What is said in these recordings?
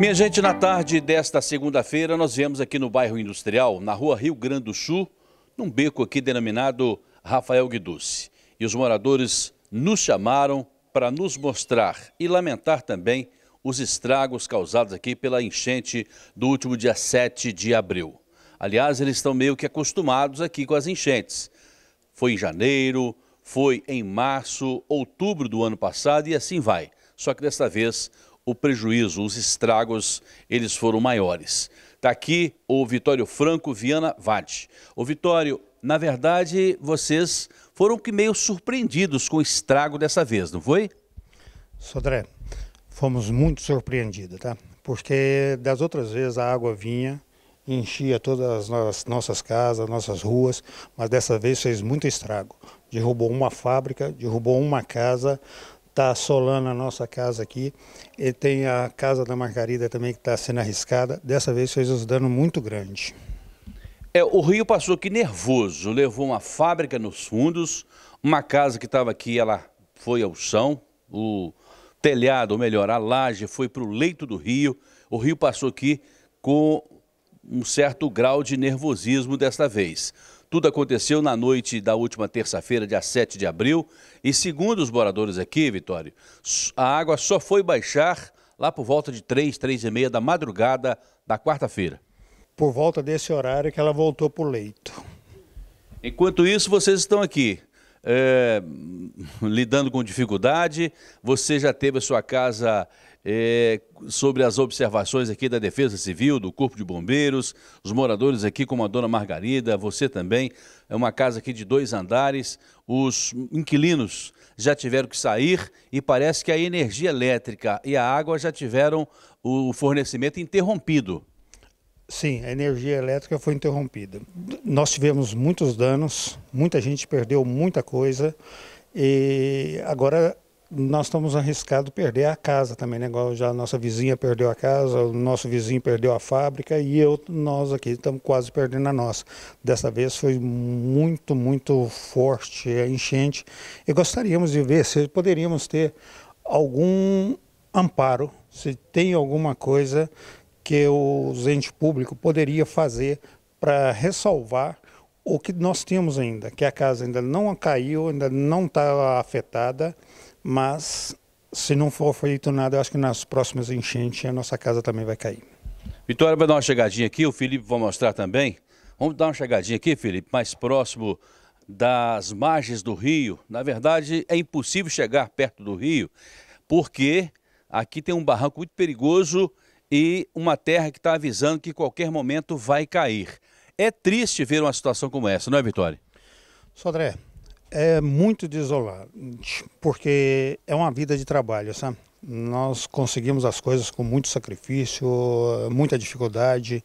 Minha gente, na tarde desta segunda-feira, nós viemos aqui no bairro Industrial, na rua Rio Grande do Sul, num beco aqui denominado Rafael Guiduce. E os moradores nos chamaram para nos mostrar e lamentar também os estragos causados aqui pela enchente do último dia 7 de abril. Aliás, eles estão meio que acostumados aqui com as enchentes. Foi em janeiro, foi em março, outubro do ano passado e assim vai. Só que desta vez o prejuízo, os estragos, eles foram maiores. Está aqui o Vitório Franco Viana Vade. O Vitório, na verdade, vocês foram que meio surpreendidos com o estrago dessa vez, não foi? Sodré, fomos muito surpreendidos, tá? Porque das outras vezes a água vinha, enchia todas as nossas casas, nossas ruas, mas dessa vez fez muito estrago. Derrubou uma fábrica, derrubou uma casa, está assolando a nossa casa aqui. E tem a casa da Margarida também que está sendo arriscada. Dessa vez fez um dano muito grande É, o rio passou aqui nervoso, levou uma fábrica nos fundos, uma casa que estava aqui, ela foi ao chão, o telhado, ou melhor, a laje foi para o leito do rio. O rio passou aqui com um certo grau de nervosismo desta vez. Tudo aconteceu na noite da última terça-feira, dia 7 de abril, e segundo os moradores aqui, Vitório, a água só foi baixar lá por volta de 3, 3 e meia da madrugada da quarta-feira. Por volta desse horário que ela voltou para o leito. Enquanto isso, vocês estão aqui é, lidando com dificuldade, você já teve a sua casa é, sobre as observações aqui da Defesa Civil, do Corpo de Bombeiros, os moradores aqui, como a dona Margarida, você também. É uma casa aqui de dois andares, os inquilinos já tiveram que sair e parece que a energia elétrica e a água já tiveram o fornecimento interrompido. Sim, a energia elétrica foi interrompida. Nós tivemos muitos danos, muita gente perdeu muita coisa e agora nós estamos arriscados perder a casa também, né? Igual já a nossa vizinha perdeu a casa, o nosso vizinho perdeu a fábrica e eu, nós aqui estamos quase perdendo a nossa. Dessa vez foi muito, muito forte a enchente e gostaríamos de ver se poderíamos ter algum amparo, se tem alguma coisa que os entes públicos poderia fazer para ressalvar o que nós temos ainda, que a casa ainda não caiu, ainda não está afetada mas se não for feito nada, eu acho que nas próximas enchentes a nossa casa também vai cair. Vitória vai dar uma chegadinha aqui, o Felipe vai mostrar também. Vamos dar uma chegadinha aqui, Felipe, mais próximo das margens do rio. Na verdade, é impossível chegar perto do rio, porque aqui tem um barranco muito perigoso e uma terra que está avisando que qualquer momento vai cair. É triste ver uma situação como essa, não é, Vitória? Sodré, é muito desolante, porque é uma vida de trabalho, sabe? Nós conseguimos as coisas com muito sacrifício, muita dificuldade,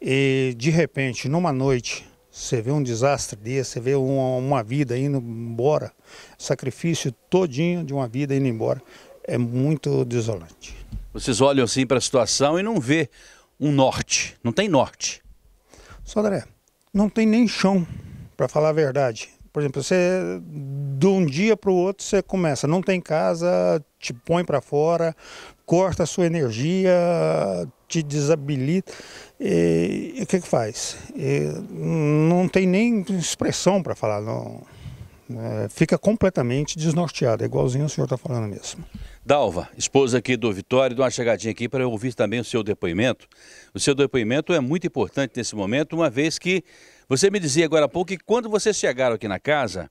e de repente, numa noite, você vê um desastre desse, você vê uma, uma vida indo embora, sacrifício todinho de uma vida indo embora, é muito desolante. Vocês olham assim para a situação e não vê um norte, não tem norte. Sodré, não tem nem chão, para falar a verdade. Por exemplo, você de um dia para o outro você começa, não tem casa, te põe para fora, corta a sua energia, te desabilita. E, e o que, que faz? E, não tem nem expressão para falar, não. É, fica completamente desnorteado, é igualzinho o senhor está falando mesmo. Dalva, esposa aqui do Vitória, dá uma chegadinha aqui para ouvir também o seu depoimento. O seu depoimento é muito importante nesse momento, uma vez que você me dizia agora há pouco que quando vocês chegaram aqui na casa,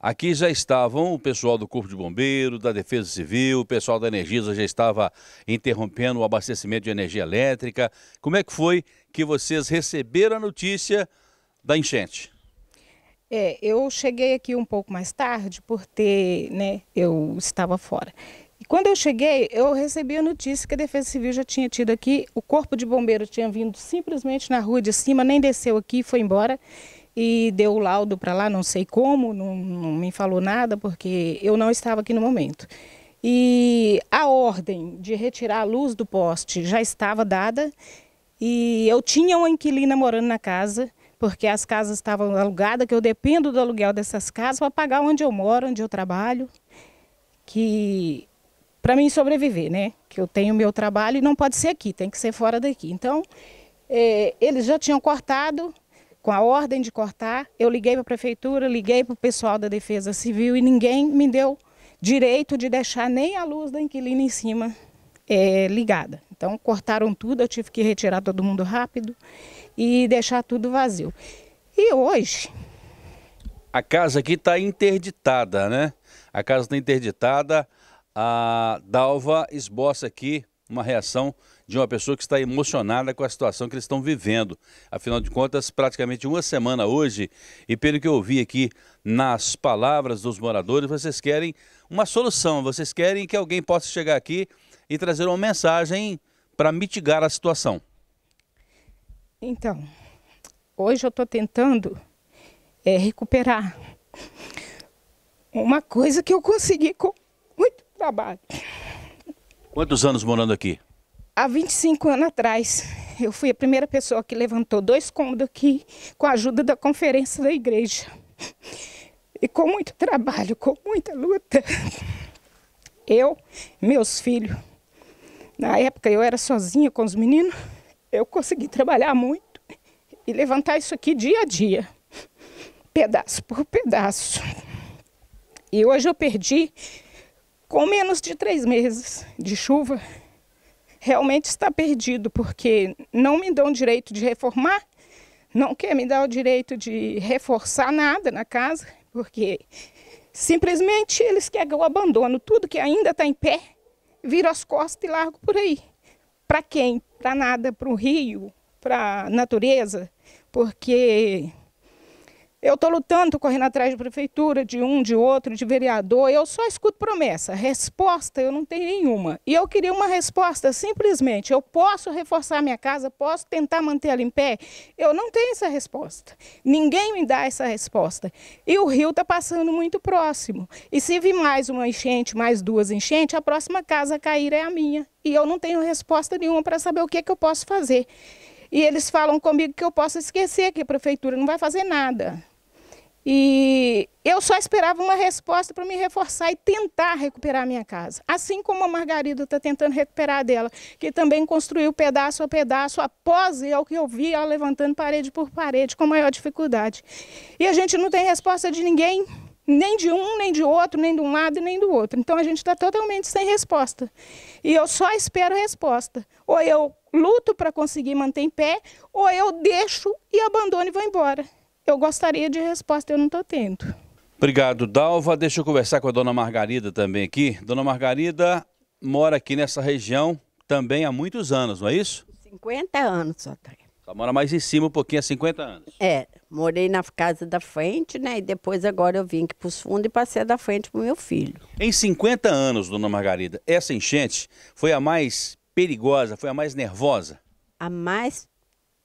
aqui já estavam o pessoal do Corpo de Bombeiro, da Defesa Civil, o pessoal da Energisa já estava interrompendo o abastecimento de energia elétrica. Como é que foi que vocês receberam a notícia da enchente? É, eu cheguei aqui um pouco mais tarde por ter, né, eu estava fora. E quando eu cheguei, eu recebi a notícia que a Defesa Civil já tinha tido aqui, o Corpo de Bombeiro tinha vindo simplesmente na rua de cima, nem desceu aqui, foi embora e deu o laudo para lá, não sei como, não, não me falou nada, porque eu não estava aqui no momento. E a ordem de retirar a luz do poste já estava dada e eu tinha uma inquilina morando na casa, porque as casas estavam alugadas, que eu dependo do aluguel dessas casas para pagar onde eu moro, onde eu trabalho, que para mim sobreviver, né? Que eu tenho meu trabalho e não pode ser aqui, tem que ser fora daqui. Então, eh, eles já tinham cortado, com a ordem de cortar, eu liguei para a prefeitura, liguei para o pessoal da Defesa Civil e ninguém me deu direito de deixar nem a luz da inquilina em cima eh, ligada. Então, cortaram tudo, eu tive que retirar todo mundo rápido e deixar tudo vazio. E hoje. A casa aqui está interditada, né? A casa está interditada a Dalva esboça aqui uma reação de uma pessoa que está emocionada com a situação que eles estão vivendo. Afinal de contas, praticamente uma semana hoje, e pelo que eu ouvi aqui nas palavras dos moradores, vocês querem uma solução, vocês querem que alguém possa chegar aqui e trazer uma mensagem para mitigar a situação. Então, hoje eu estou tentando é, recuperar uma coisa que eu consegui trabalho. Quantos anos morando aqui? Há 25 anos atrás, eu fui a primeira pessoa que levantou dois cômodos aqui com a ajuda da conferência da igreja. E com muito trabalho, com muita luta, eu, meus filhos, na época eu era sozinha com os meninos, eu consegui trabalhar muito e levantar isso aqui dia a dia, pedaço por pedaço. E hoje eu perdi com menos de três meses de chuva, realmente está perdido, porque não me dão direito de reformar, não quer me dar o direito de reforçar nada na casa, porque simplesmente eles querem eu abandono, tudo que ainda está em pé, vira as costas e largo por aí. Para quem? Para nada, para o rio, para a natureza, porque eu estou lutando, correndo atrás de prefeitura, de um, de outro, de vereador. Eu só escuto promessa. Resposta eu não tenho nenhuma. E eu queria uma resposta, simplesmente. Eu posso reforçar minha casa, posso tentar manter ela em pé? Eu não tenho essa resposta. Ninguém me dá essa resposta. E o rio está passando muito próximo. E se vir mais uma enchente, mais duas enchentes, a próxima casa a cair é a minha. E eu não tenho resposta nenhuma para saber o que, é que eu posso fazer. E eles falam comigo que eu posso esquecer, que a prefeitura não vai fazer nada. E eu só esperava uma resposta para me reforçar e tentar recuperar a minha casa. Assim como a Margarida está tentando recuperar a dela, que também construiu pedaço a pedaço, após o que eu vi, ela levantando parede por parede com maior dificuldade. E a gente não tem resposta de ninguém, nem de um, nem de outro, nem de um lado, nem do outro. Então a gente está totalmente sem resposta. E eu só espero resposta. Ou eu luto para conseguir manter em pé, ou eu deixo e abandono e vou embora eu gostaria de resposta, eu não estou tendo. Obrigado, Dalva. Deixa eu conversar com a dona Margarida também aqui. Dona Margarida mora aqui nessa região também há muitos anos, não é isso? 50 anos só tem. Só mora mais em cima um pouquinho, há 50 anos. É, morei na casa da frente, né? E depois agora eu vim aqui para os fundos e passei da frente para o meu filho. Em 50 anos, dona Margarida, essa enchente foi a mais perigosa, foi a mais nervosa? A mais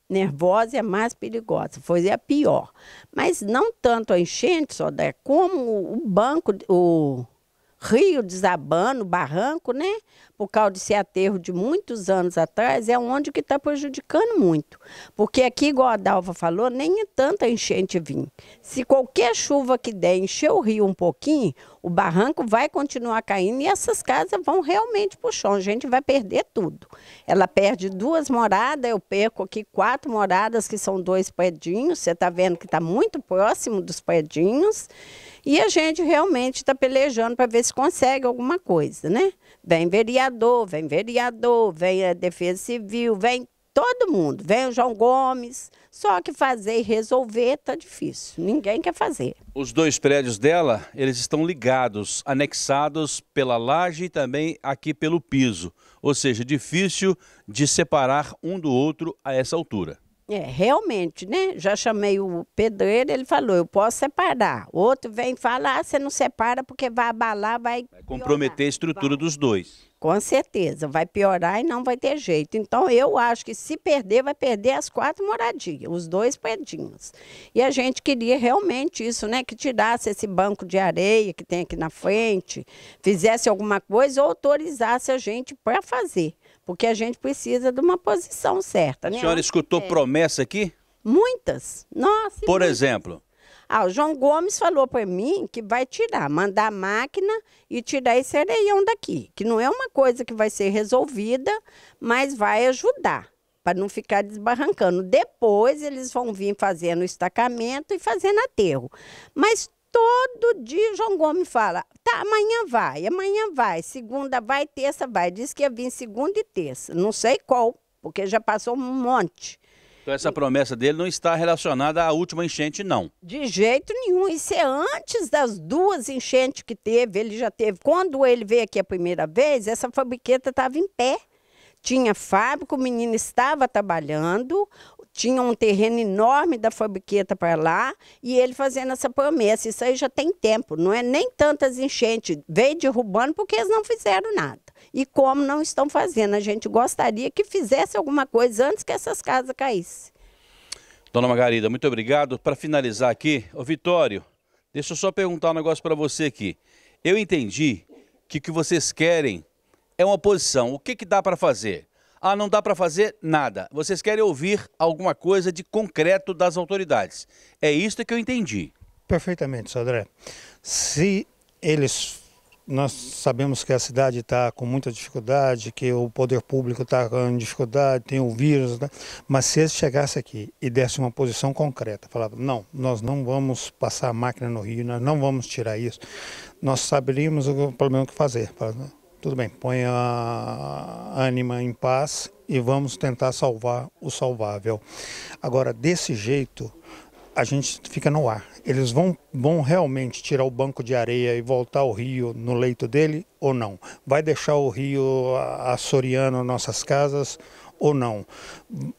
nervosa é mais perigosa, foi a pior. Mas não tanto a enchente, só como o banco, o rio desabando, barranco, né? Por causa desse aterro de muitos anos atrás, é onde que está prejudicando muito. Porque aqui, igual a Dalva falou, nem é tanta enchente vir. Se qualquer chuva que der encher o rio um pouquinho, o barranco vai continuar caindo e essas casas vão realmente o chão. A gente vai perder tudo. Ela perde duas moradas, eu perco aqui quatro moradas, que são dois predinhos. Você está vendo que está muito próximo dos predinhos. E a gente realmente está pelejando para ver se consegue alguma coisa, né? Vem vereador, vem vereador, vem a eh, Defesa Civil, vem todo mundo, vem o João Gomes. Só que fazer e resolver tá difícil. Ninguém quer fazer. Os dois prédios dela, eles estão ligados, anexados pela laje e também aqui pelo piso. Ou seja, difícil de separar um do outro a essa altura. É, realmente, né? Já chamei o pedreiro, ele falou, eu posso separar. Outro vem falar, ah, você não separa porque vai abalar, vai. vai comprometer a estrutura vai. dos dois. Com certeza, vai piorar e não vai ter jeito. Então, eu acho que se perder, vai perder as quatro moradias, os dois predinhos. E a gente queria realmente isso, né? Que tirasse esse banco de areia que tem aqui na frente, fizesse alguma coisa ou autorizasse a gente para fazer. Porque a gente precisa de uma posição certa, né? A senhora escutou é. promessa aqui? Muitas. Nossa. Por muitas. exemplo? Ah, o João Gomes falou para mim que vai tirar, mandar a máquina e tirar esse areião daqui. Que não é uma coisa que vai ser resolvida, mas vai ajudar para não ficar desbarrancando. Depois eles vão vir fazendo estacamento e fazendo aterro. Mas todo dia o João Gomes fala: tá, amanhã vai, amanhã vai, segunda vai, terça vai. Diz que ia vir segunda e terça. Não sei qual, porque já passou um monte. Então essa promessa dele não está relacionada à última enchente, não. De jeito nenhum. Isso é antes das duas enchentes que teve. Ele já teve. Quando ele veio aqui a primeira vez, essa fabriqueta estava em pé. Tinha fábrica, o menino estava trabalhando, tinha um terreno enorme da fabriqueta para lá e ele fazendo essa promessa. Isso aí já tem tempo, não é nem tantas enchentes. Veio derrubando porque eles não fizeram nada. E como não estão fazendo, a gente gostaria que fizesse alguma coisa antes que essas casas caíssem. Dona Margarida, muito obrigado. Para finalizar aqui, ô Vitório, deixa eu só perguntar um negócio para você aqui. Eu entendi que o que vocês querem é uma posição. O que, que dá para fazer? ah, não dá para fazer nada. Vocês querem ouvir alguma coisa de concreto das autoridades. É isso que eu entendi. Perfeitamente, Sodré. Se eles. Nós sabemos que a cidade está com muita dificuldade, que o poder público está com dificuldade, tem o vírus, né? mas se eles chegassem aqui e dessem uma posição concreta, falavam, não, nós não vamos passar a máquina no rio, nós não vamos tirar isso, nós saberíamos o problema que fazer. Falavam, tudo bem, põe a ânima em paz e vamos tentar salvar o salvável. Agora, desse jeito, a gente fica no ar. Eles vão, vão realmente tirar o banco de areia e voltar o rio no leito dele ou não? Vai deixar o rio açoriano nossas casas ou não?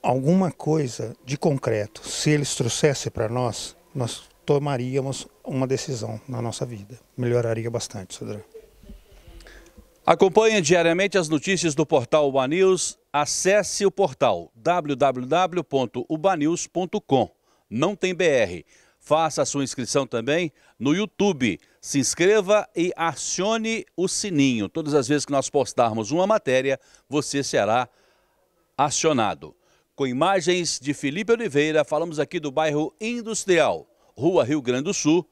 Alguma coisa de concreto, se eles trouxessem para nós, nós tomaríamos uma decisão na nossa vida. Melhoraria bastante, Sodré. Acompanhe diariamente as notícias do portal Uba News. Acesse o portal www.ubanews.com. Não tem BR. Faça a sua inscrição também no YouTube. Se inscreva e acione o sininho. Todas as vezes que nós postarmos uma matéria, você será acionado. Com imagens de Felipe Oliveira, falamos aqui do bairro Industrial, Rua Rio Grande do Sul,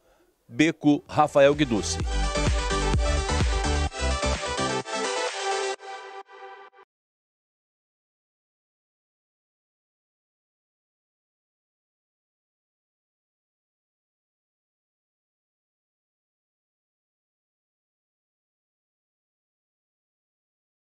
Beco Rafael Guiducci.